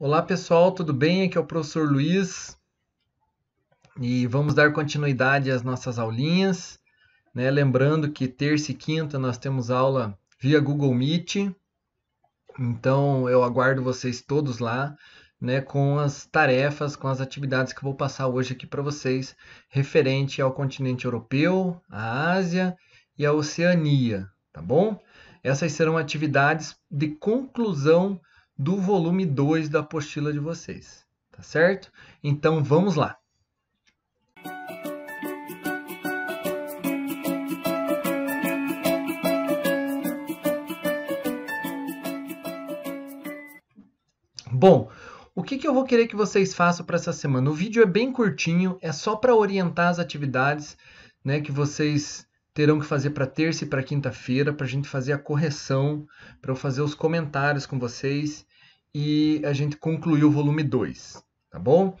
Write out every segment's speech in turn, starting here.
Olá pessoal, tudo bem? Aqui é o professor Luiz e vamos dar continuidade às nossas aulinhas. Né? Lembrando que terça e quinta nós temos aula via Google Meet, então eu aguardo vocês todos lá né, com as tarefas, com as atividades que eu vou passar hoje aqui para vocês referente ao continente europeu, à Ásia e à Oceania, tá bom? Essas serão atividades de conclusão do volume 2 da apostila de vocês, tá certo? Então vamos lá. Bom, o que, que eu vou querer que vocês façam para essa semana? O vídeo é bem curtinho, é só para orientar as atividades né, que vocês terão que fazer para terça e para quinta-feira para a gente fazer a correção, para eu fazer os comentários com vocês e a gente concluir o volume 2, tá bom?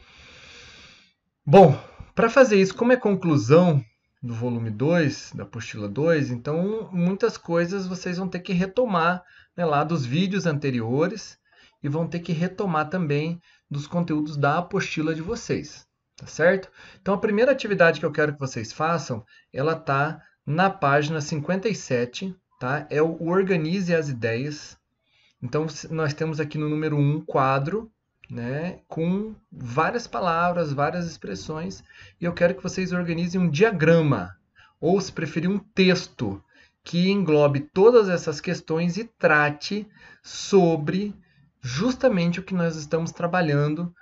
Bom, para fazer isso, como é conclusão do volume 2, da apostila 2, então muitas coisas vocês vão ter que retomar né, lá dos vídeos anteriores e vão ter que retomar também dos conteúdos da apostila de vocês, tá certo? Então a primeira atividade que eu quero que vocês façam, ela tá na página 57, tá? É o Organize as Ideias. Então, nós temos aqui no número 1 um quadro, né? Com várias palavras, várias expressões. E eu quero que vocês organizem um diagrama, ou se preferir, um texto que englobe todas essas questões e trate sobre justamente o que nós estamos trabalhando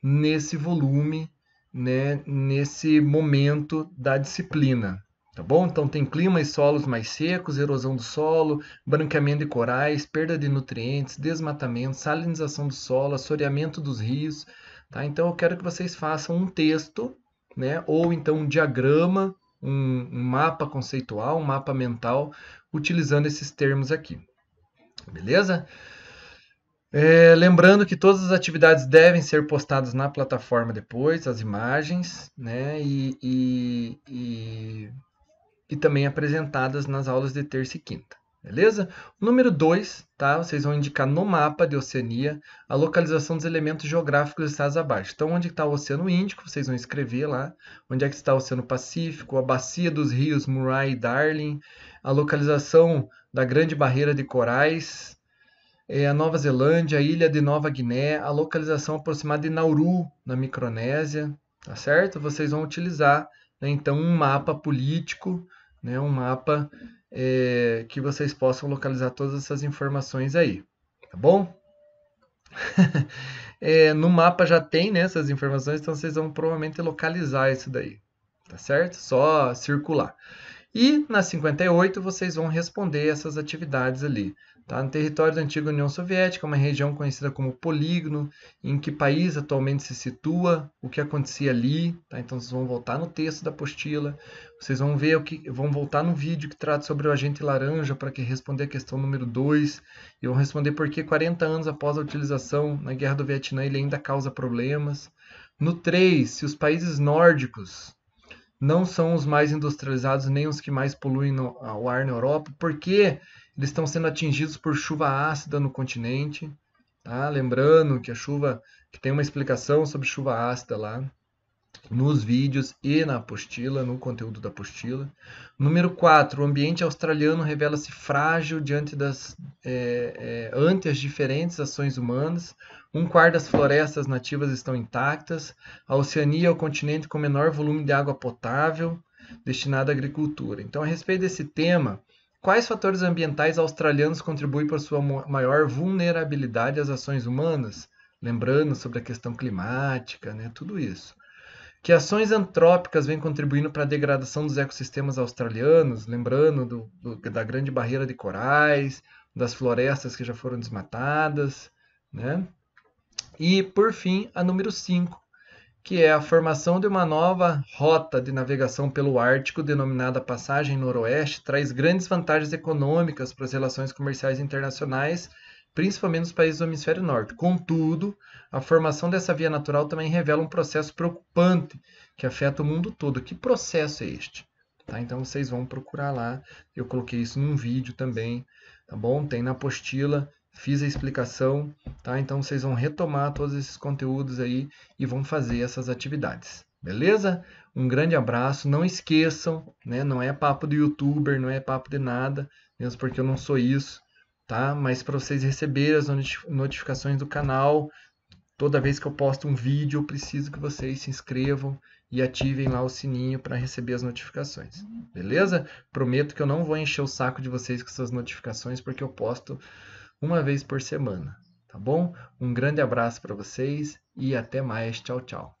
nesse volume, né, nesse momento da disciplina. Tá bom? Então tem clima e solos mais secos, erosão do solo, branqueamento de corais, perda de nutrientes, desmatamento, salinização do solo, assoreamento dos rios. Tá? Então eu quero que vocês façam um texto, né? ou então um diagrama, um, um mapa conceitual, um mapa mental, utilizando esses termos aqui. Beleza? É, lembrando que todas as atividades devem ser postadas na plataforma depois, as imagens, né? e, e, e e também apresentadas nas aulas de terça e quinta. Beleza? número 2, tá? Vocês vão indicar no mapa de Oceania a localização dos elementos geográficos dos estados abaixo. Então, onde é está o Oceano Índico, vocês vão escrever lá. Onde é que está o Oceano Pacífico, a bacia dos rios Murray e Darling, a localização da Grande Barreira de Corais, é, a Nova Zelândia, a Ilha de Nova Guiné, a localização aproximada de Nauru, na Micronésia, tá certo? Vocês vão utilizar né? Então, um mapa político, né? um mapa é, que vocês possam localizar todas essas informações aí, tá bom? é, no mapa já tem né, essas informações, então vocês vão provavelmente localizar isso daí, tá certo? Só circular. E na 58 vocês vão responder essas atividades ali. Tá? No território da antiga União Soviética, uma região conhecida como polígono, em que país atualmente se situa, o que acontecia ali. Tá? Então vocês vão voltar no texto da apostila, vocês vão ver o que. vão voltar no vídeo que trata sobre o agente laranja para que responder a questão número 2. E vão responder por que 40 anos após a utilização na Guerra do Vietnã ele ainda causa problemas. No 3, se os países nórdicos não são os mais industrializados nem os que mais poluem no, o ar na Europa, porque eles estão sendo atingidos por chuva ácida no continente. Tá? Lembrando que a chuva, que tem uma explicação sobre chuva ácida lá nos vídeos e na apostila, no conteúdo da apostila. Número 4. O ambiente australiano revela-se frágil diante das é, é, ante as diferentes ações humanas. Um quarto das florestas nativas estão intactas. A Oceania é o continente com menor volume de água potável destinada à agricultura. Então, a respeito desse tema, quais fatores ambientais australianos contribuem para sua maior vulnerabilidade às ações humanas? Lembrando sobre a questão climática, né? tudo isso que ações antrópicas vêm contribuindo para a degradação dos ecossistemas australianos, lembrando do, do, da grande barreira de corais, das florestas que já foram desmatadas, né? E, por fim, a número 5, que é a formação de uma nova rota de navegação pelo Ártico, denominada Passagem Noroeste, traz grandes vantagens econômicas para as relações comerciais internacionais principalmente nos países do hemisfério norte. Contudo, a formação dessa via natural também revela um processo preocupante que afeta o mundo todo. Que processo é este? Tá? Então vocês vão procurar lá. Eu coloquei isso num vídeo também, tá bom? Tem na apostila, fiz a explicação, tá? Então vocês vão retomar todos esses conteúdos aí e vão fazer essas atividades. Beleza? Um grande abraço. Não esqueçam, né? Não é papo de youtuber, não é papo de nada, mesmo porque eu não sou isso tá? Mas para vocês receberem as notificações do canal, toda vez que eu posto um vídeo, eu preciso que vocês se inscrevam e ativem lá o sininho para receber as notificações. Beleza? Prometo que eu não vou encher o saco de vocês com essas notificações porque eu posto uma vez por semana, tá bom? Um grande abraço para vocês e até mais. Tchau, tchau.